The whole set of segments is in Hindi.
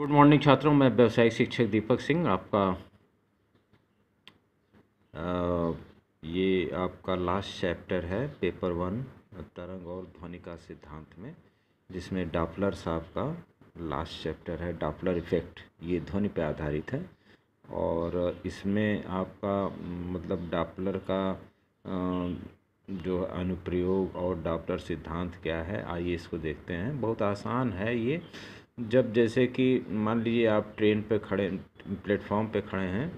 गुड मॉर्निंग छात्रों मैं व्यवसायिक शिक्षक दीपक सिंह आपका आ, ये आपका लास्ट चैप्टर है पेपर वन तरंग और ध्वनि का सिद्धांत में जिसमें डापलर साहब का लास्ट चैप्टर है डापलर इफ़ेक्ट ये ध्वनि पर आधारित है और इसमें आपका मतलब डापलर का आ, जो अनुप्रयोग और डापलर सिद्धांत क्या है आइए इसको देखते हैं बहुत आसान है ये जब जैसे कि मान लीजिए आप ट्रेन पे खड़े प्लेटफॉर्म पे खड़े हैं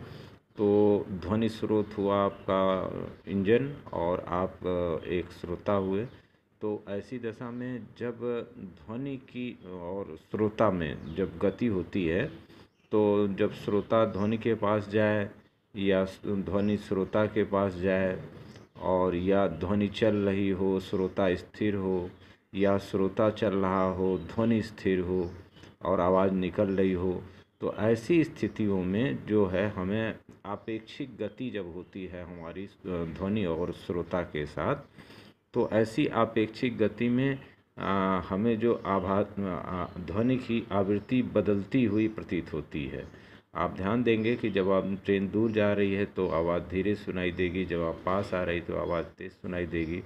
तो ध्वनि स्रोत हुआ आपका इंजन और आप एक श्रोता हुए तो ऐसी दशा में जब ध्वनि की और श्रोता में जब गति होती है तो जब श्रोता ध्वनि के पास जाए या ध्वनि श्रोता के पास जाए और या ध्वनि चल रही हो श्रोता स्थिर हो या श्रोता चल रहा हो ध्वनि स्थिर हो और आवाज़ निकल रही हो तो ऐसी स्थितियों में जो है हमें आपेक्षिक गति जब होती है हमारी ध्वनि और श्रोता के साथ तो ऐसी आपेक्षिक गति में आ, हमें जो आभा ध्वनि की आवृत्ति बदलती हुई प्रतीत होती है आप ध्यान देंगे कि जब आप ट्रेन दूर जा रही है तो आवाज़ धीरे सुनाई देगी जब आप पास आ रही तो आवाज़ तेज़ सुनाई देगी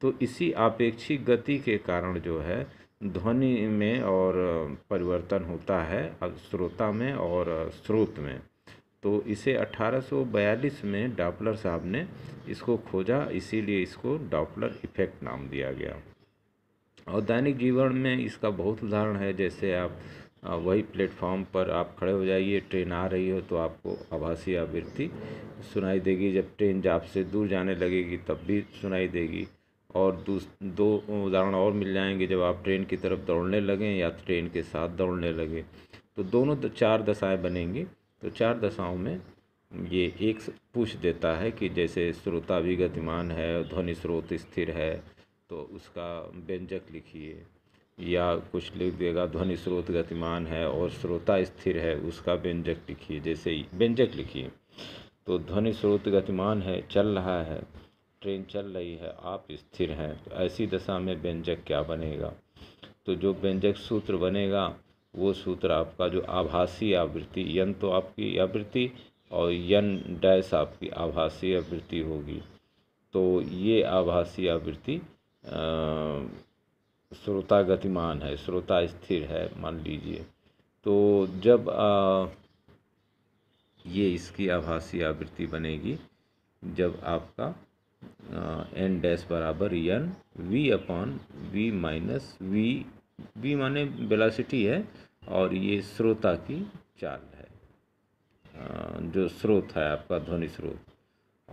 तो इसी आपेक्षिक गति के कारण जो है ध्वनि में और परिवर्तन होता है श्रोता में और स्रोत में तो इसे 1842 में डॉपलर साहब ने इसको खोजा इसीलिए इसको डॉपलर इफ़ेक्ट नाम दिया गया और दैनिक जीवन में इसका बहुत उदाहरण है जैसे आप वही प्लेटफॉर्म पर आप खड़े हो जाइए ट्रेन आ रही हो तो आपको आभासी आवृत्ति सुनाई देगी जब ट्रेन आपसे दूर जाने लगेगी तब भी सुनाई देगी और दो उदाहरण और मिल जाएंगे जब आप ट्रेन की तरफ दौड़ने लगें या ट्रेन के साथ दौड़ने लगें तो दोनों तो चार दशाएं बनेंगी तो चार दशाओं में ये एक पूछ देता है कि जैसे श्रोता भी गतिमान है ध्वनि स्रोत स्थिर है तो उसका व्यंजक लिखिए या कुछ लिख देगा ध्वनि स्रोत गतिमान है और श्रोता स्थिर है उसका व्यंजक लिखिए जैसे व्यंजक लिखिए तो ध्वनि स्रोत गतिमान है चल रहा है ट्रेन चल रही है आप स्थिर हैं तो ऐसी दशा में व्यंजक क्या बनेगा तो जो व्यंजक सूत्र बनेगा वो सूत्र आपका जो आभासी आवृत्ति यन तो आपकी आवृत्ति और यन डैश आपकी आभासी आवृत्ति होगी तो ये आभासी आवृत्ति श्रोता गतिमान है श्रोता स्थिर है मान लीजिए तो जब आ, ये इसकी आभासी आवृत्ति बनेगी जब आपका एन डैश बराबर N V upon V minus V V माने वेलासिटी है और ये स्रोता की चाल है जो स्रोत है आपका ध्वनि स्रोत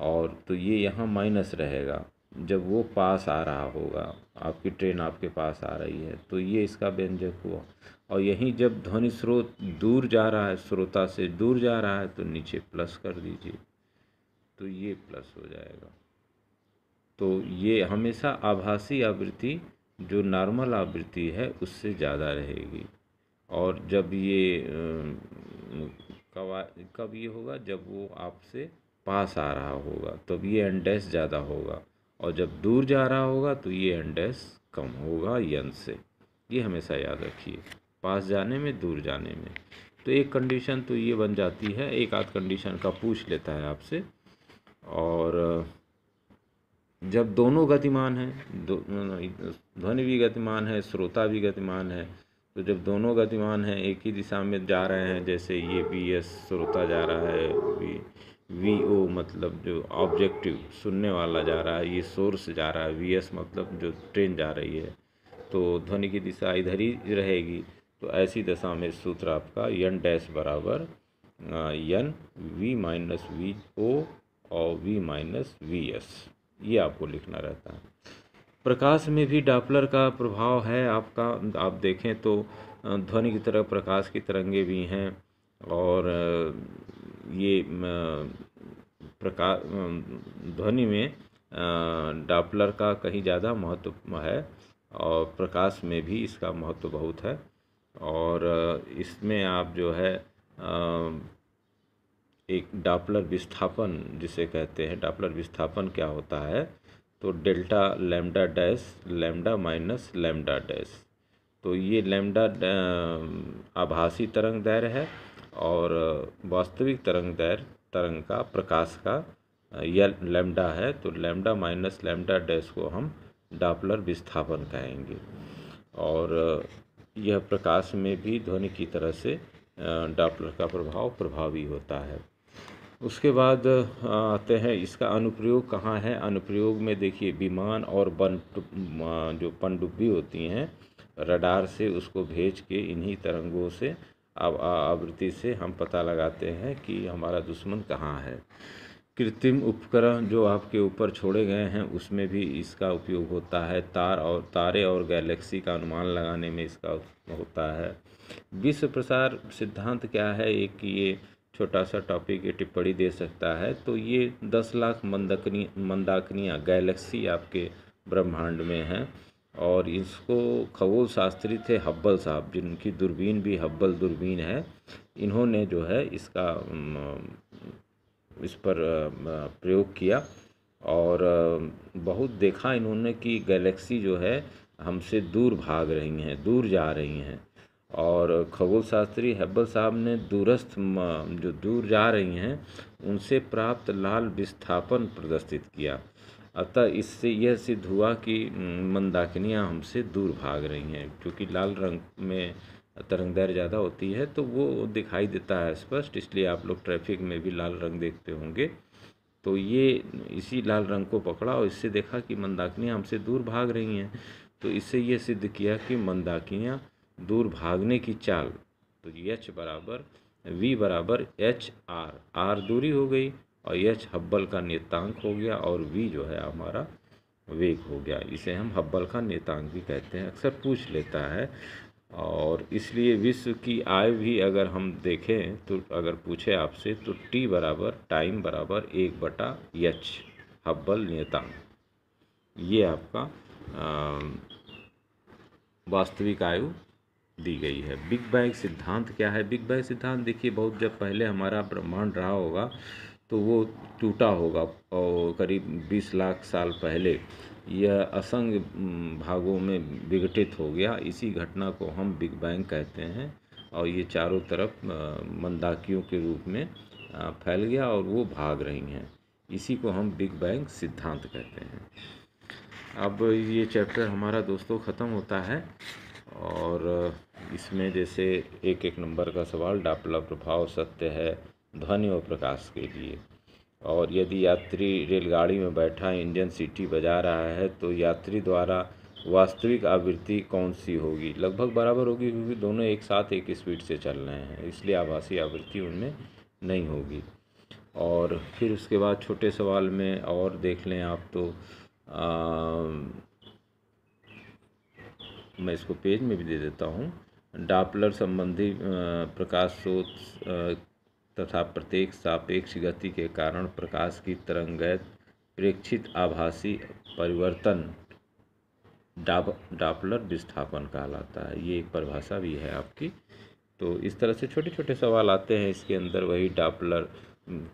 और तो ये यहाँ माइनस रहेगा जब वो पास आ रहा होगा आपकी ट्रेन आपके पास आ रही है तो ये इसका व्यंजक हुआ और यहीं जब ध्वनि स्रोत दूर जा रहा है स्रोता से दूर जा रहा है तो नीचे प्लस कर दीजिए तो ये प्लस हो जाएगा तो ये हमेशा आभासी आवृत्ति जो नॉर्मल आवृत्ति है उससे ज़्यादा रहेगी और जब ये कब कब ये होगा जब वो आपसे पास आ रहा होगा तब ये एंडेस ज़्यादा होगा और जब दूर जा रहा होगा तो ये एंडेस कम होगा यन से ये हमेशा याद रखिए पास जाने में दूर जाने में तो एक कंडीशन तो ये बन जाती है एक आध कंडीशन का पूछ लेता है आपसे और जब दोनों गतिमान हैं ध्वनि भी गतिमान है श्रोता भी गतिमान है तो जब दोनों गतिमान हैं एक ही दिशा में जा रहे हैं जैसे ये बी एस श्रोता जा रहा है वी वी ओ मतलब जो ऑब्जेक्टिव सुनने वाला जा रहा है ये सोर्स जा रहा है वी एस मतलब जो ट्रेन जा रही है तो ध्वनि की दिशा इधर ही रहेगी तो ऐसी दशा में सूत्र आपका यन डैश बराबर N V minus V O और वी माइनस वी एस ये आपको लिखना रहता है प्रकाश में भी डापलर का प्रभाव है आपका आप देखें तो ध्वनि की तरह प्रकाश की तरंगे भी हैं और ये प्रकाश ध्वनि में डापलर का कहीं ज़्यादा महत्व है और प्रकाश में भी इसका महत्व बहुत है और इसमें आप जो है एक डापलर विस्थापन जिसे कहते हैं डापलर विस्थापन क्या होता है तो delta lambda dash lambda minus lambda dash तो ये लैम्डा आभासी तरंग दैर्य है और वास्तविक तरंग दैर्य तरंग का प्रकाश का यह लैम्डा है तो लैम्डा माइनस लैम्डा डैश को हम डापलर विस्थापन कहेंगे और यह प्रकाश में भी ध्वनि की तरह से डापलर का प्रभाव प्रभावी होता है उसके बाद आते हैं इसका अनुप्रयोग कहाँ है अनुप्रयोग में देखिए विमान और बन जो पनडुब्बी होती हैं रडार से उसको भेज के इन्हीं तरंगों से अब आवृत्ति से हम पता लगाते हैं कि हमारा दुश्मन कहाँ है कृत्रिम उपकरण जो आपके ऊपर छोड़े गए हैं उसमें भी इसका उपयोग होता है तार और तारे और गैलेक्सी का अनुमान लगाने में इसका होता है विश्व प्रसार सिद्धांत क्या है एक ये छोटा सा टॉपिक ये टिप्पणी दे सकता है तो ये दस लाख मंदकनी मंदाकनियाँ गैलेक्सी आपके ब्रह्मांड में हैं और इसको खगोल शास्त्री थे हब्बल साहब जिनकी दूरबीन भी हब्बल दूरबीन है इन्होंने जो है इसका इस पर प्रयोग किया और बहुत देखा इन्होंने कि गैलेक्सी जो है हमसे दूर भाग रही हैं दूर जा रही हैं और खगोल शास्त्री हब्बल साहब ने दूरस्थ जो दूर जा रही हैं उनसे प्राप्त लाल विस्थापन प्रदर्शित किया अतः इससे यह सिद्ध हुआ कि मंदाकिनियाँ हमसे दूर भाग रही हैं क्योंकि लाल रंग में तरंगदैर ज़्यादा होती है तो वो दिखाई देता है स्पष्ट इसलिए आप लोग ट्रैफिक में भी लाल रंग देखते होंगे तो ये इसी लाल रंग को पकड़ा और इससे देखा कि मंदाकिनियाँ हमसे दूर भाग रही हैं तो इससे ये सिद्ध किया कि मंदाकिनियाँ दूर भागने की चाल तो यच बराबर वी बराबर एच आर आर दूरी हो गई और यच हब्बल का नेतांक हो गया और वी जो है हमारा वेग हो गया इसे हम हब्बल का नेतांक भी कहते हैं अक्सर पूछ लेता है और इसलिए विश्व की आय भी अगर हम देखें तो अगर पूछे आपसे तो टी बराबर टाइम बराबर एक बटा यच हब्बल नेतांक ये आपका वास्तविक आयु दी गई है बिग बैग सिद्धांत क्या है बिग बैग सिद्धांत देखिए बहुत जब पहले हमारा ब्रह्मांड रहा होगा तो वो टूटा होगा और करीब 20 लाख साल पहले यह असंग भागों में विघटित हो गया इसी घटना को हम बिग बैंग कहते हैं और ये चारों तरफ मंदाकियों के रूप में फैल गया और वो भाग रही हैं इसी को हम बिग बैंग सिद्धांत कहते हैं अब ये चैप्टर हमारा दोस्तों ख़त्म होता है और इसमें जैसे एक एक नंबर का सवाल डापला प्रभाव सत्य है ध्वनि और प्रकाश के लिए और यदि यात्री रेलगाड़ी में बैठा इंजन सीटी बजा रहा है तो यात्री द्वारा वास्तविक आवृत्ति कौन सी होगी लगभग बराबर होगी क्योंकि दोनों एक साथ एक स्पीड से चल रहे हैं इसलिए आभासी आवृत्ति उनमें नहीं होगी और फिर उसके बाद छोटे सवाल में और देख लें आप तो आ, मैं इसको पेज में भी दे देता हूँ डापलर संबंधी प्रकाश स्रोत तथा प्रत्येक सापेक्ष गति के कारण प्रकाश की तरंग प्रेक्षित आभासी परिवर्तन डाप डापलर विस्थापन कहलाता है ये एक परिभाषा भी है आपकी तो इस तरह से छोटे छोटे सवाल आते हैं इसके अंदर वही डापलर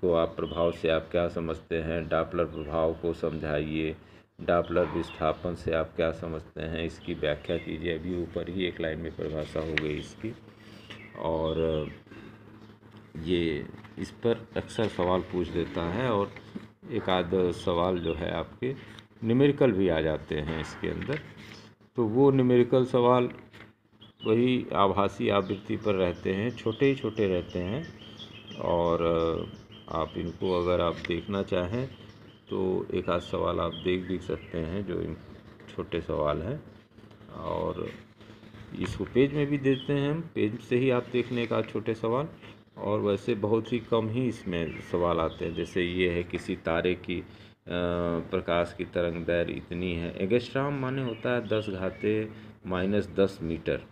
को आप प्रभाव से आप क्या समझते हैं डापलर प्रभाव को समझाइए डाबलर विस्थापन से आप क्या समझते हैं इसकी व्याख्या कीजिए अभी ऊपर ही एक लाइन में परिभाषा हो गई इसकी और ये इस पर अक्सर सवाल पूछ देता है और एक आध सवाल जो है आपके न्यूमेरिकल भी आ जाते हैं इसके अंदर तो वो न्यूमेरिकल सवाल वही आभासी आवृत्ति पर रहते हैं छोटे ही छोटे रहते हैं और आप इनको अगर आप देखना चाहें तो एक आध सवाल आप देख भी सकते हैं जो छोटे सवाल हैं और इसको पेज में भी देते हैं हम पेज से ही आप देखने का एक छोटे सवाल और वैसे बहुत ही कम ही इसमें सवाल आते हैं जैसे ये है किसी तारे की प्रकाश की तरंग दैर इतनी है एगेस्ट्राम माने होता है दस घाते माइनस दस मीटर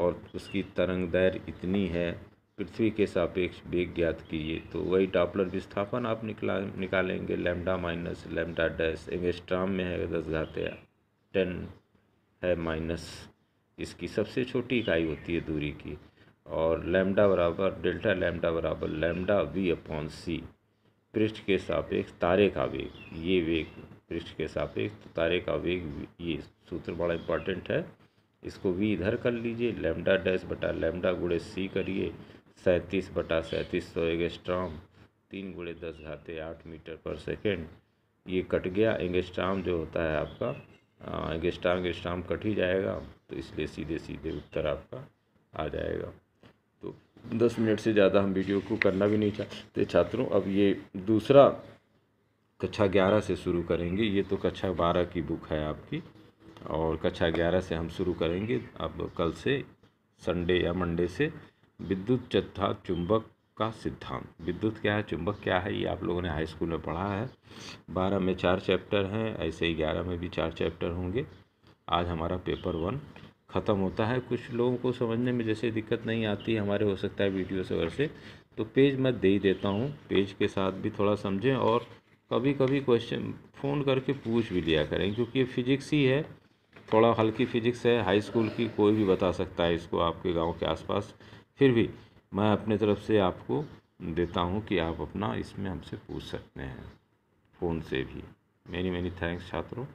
और उसकी तरंग दैर इतनी है पृथ्वी के सापेक्ष वेग ज्ञात कीजिए तो वही डॉपलर विस्थापन आप निकला निकालेंगे lambda minus lambda dash angstrom में है दस घात टेन है माइनस इसकी सबसे छोटी इकाई होती है दूरी की और लैम्डा बराबर डेल्टा लैम्डा बराबर लैम्डा वी अपॉन सी पृष्ठ के सापेक्ष तारे का वेग ये वेग पृष्ठ के सापेक्ष तो तारे का वेग ये सूत्र बड़ा इंपॉर्टेंट है इसको वी इधर कर लीजिए लैम्डा डैश बटा लैम्डा गुड़े सी करिए सैंतीस बटा सैंतीस सौ तो एगेस्ट्राम तीन गुड़े दस घाते आठ मीटर पर सेकेंड ये कट गया एंगेस्ट्राम जो होता है आपका एंगेस्ट्राम एंगेस्ट्राम कट ही जाएगा तो इसलिए सीधे सीधे उत्तर आपका आ जाएगा तो दस मिनट से ज़्यादा हम वीडियो को करना भी नहीं चाहते तो छात्रों अब ये दूसरा कक्षा ग्यारह से शुरू करेंगे ये तो कक्षा बारह की बुक है आपकी और कक्षा ग्यारह से हम शुरू करेंगे अब कल से संडे या मंडे से विद्युत जत्था चुंबक का सिद्धांत विद्युत क्या है चुंबक क्या है ये आप लोगों ने हाई स्कूल में पढ़ा है बारह में चार चैप्टर हैं ऐसे ही ग्यारह में भी चार चैप्टर होंगे आज हमारा पेपर वन ख़त्म होता है कुछ लोगों को समझने में जैसे दिक्कत नहीं आती हमारे हो सकता है वीडियो से वैसे तो पेज मैं दे ही देता हूँ पेज के साथ भी थोड़ा समझें और कभी कभी क्वेश्चन फ़ोन करके पूछ भी लिया करें क्योंकि ये फिज़िक्स ही है थोड़ा हल्की फिज़िक्स है हाई स्कूल की कोई भी बता सकता है इसको आपके गांव के आसपास फिर भी मैं अपने तरफ से आपको देता हूँ कि आप अपना इसमें हमसे पूछ सकते हैं फ़ोन से भी मेनी मेनी थैंक्स छात्रों